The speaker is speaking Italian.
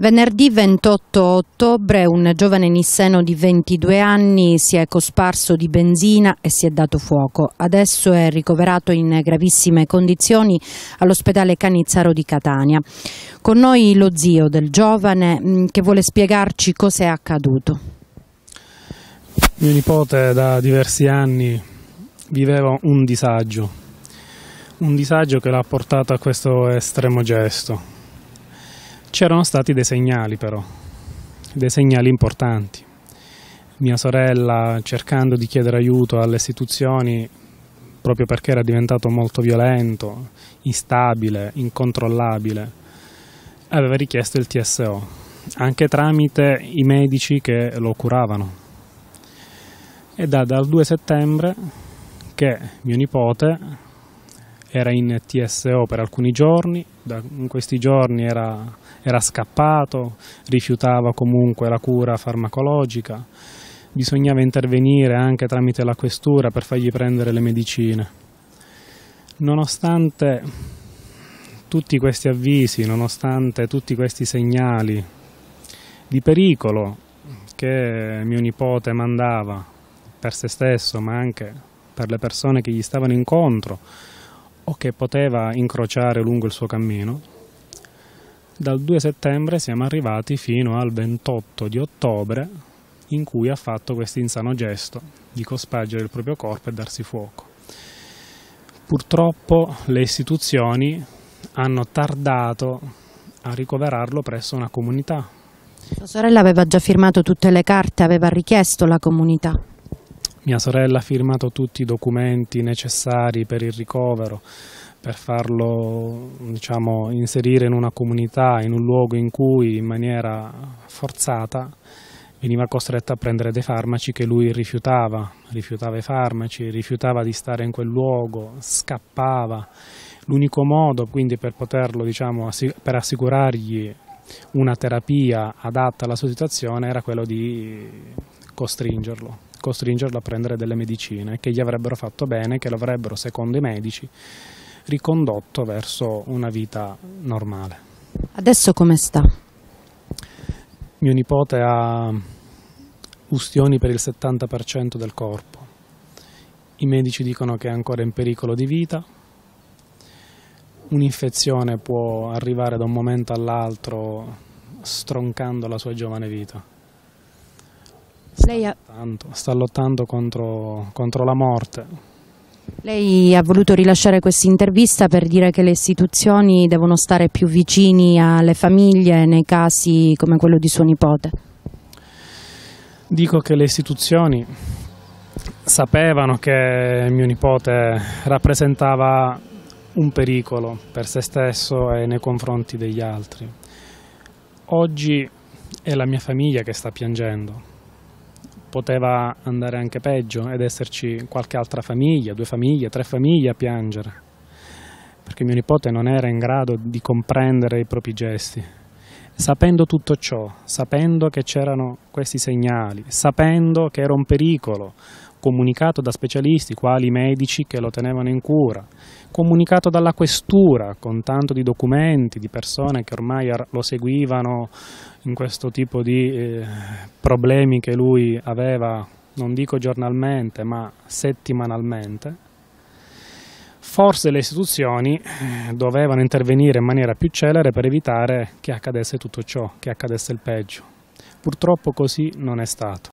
Venerdì 28 ottobre un giovane nisseno di 22 anni si è cosparso di benzina e si è dato fuoco. Adesso è ricoverato in gravissime condizioni all'ospedale Canizzaro di Catania. Con noi lo zio del giovane mm, che vuole spiegarci cosa è accaduto. Mio nipote da diversi anni viveva un disagio, un disagio che l'ha portato a questo estremo gesto C'erano stati dei segnali però, dei segnali importanti. Mia sorella cercando di chiedere aiuto alle istituzioni proprio perché era diventato molto violento, instabile, incontrollabile, aveva richiesto il TSO, anche tramite i medici che lo curavano. Ed da dal 2 settembre che mio nipote era in TSO per alcuni giorni, da, in questi giorni era, era scappato, rifiutava comunque la cura farmacologica, bisognava intervenire anche tramite la questura per fargli prendere le medicine. Nonostante tutti questi avvisi, nonostante tutti questi segnali di pericolo che mio nipote mandava per se stesso, ma anche per le persone che gli stavano incontro, o che poteva incrociare lungo il suo cammino. Dal 2 settembre siamo arrivati fino al 28 di ottobre in cui ha fatto questo insano gesto di cospargere il proprio corpo e darsi fuoco. Purtroppo le istituzioni hanno tardato a ricoverarlo presso una comunità. Sua sorella aveva già firmato tutte le carte, aveva richiesto la comunità. Mia sorella ha firmato tutti i documenti necessari per il ricovero, per farlo diciamo, inserire in una comunità, in un luogo in cui in maniera forzata veniva costretta a prendere dei farmaci che lui rifiutava, rifiutava i farmaci, rifiutava di stare in quel luogo, scappava. L'unico modo quindi per poterlo, diciamo, per assicurargli una terapia adatta alla sua situazione era quello di costringerlo costringerlo a prendere delle medicine che gli avrebbero fatto bene, che lo avrebbero, secondo i medici, ricondotto verso una vita normale. Adesso come sta? Mio nipote ha ustioni per il 70% del corpo. I medici dicono che è ancora in pericolo di vita. Un'infezione può arrivare da un momento all'altro stroncando la sua giovane vita. Lei ha... Tanto, sta lottando contro, contro la morte. Lei ha voluto rilasciare questa intervista per dire che le istituzioni devono stare più vicini alle famiglie nei casi come quello di suo nipote. Dico che le istituzioni sapevano che mio nipote rappresentava un pericolo per se stesso e nei confronti degli altri. Oggi è la mia famiglia che sta piangendo, poteva andare anche peggio ed esserci qualche altra famiglia, due famiglie, tre famiglie a piangere, perché mio nipote non era in grado di comprendere i propri gesti. Sapendo tutto ciò, sapendo che c'erano questi segnali, sapendo che era un pericolo, comunicato da specialisti quali medici che lo tenevano in cura, comunicato dalla questura con tanto di documenti, di persone che ormai lo seguivano in questo tipo di eh, problemi che lui aveva, non dico giornalmente, ma settimanalmente. Forse le istituzioni eh, dovevano intervenire in maniera più celere per evitare che accadesse tutto ciò, che accadesse il peggio. Purtroppo così non è stato.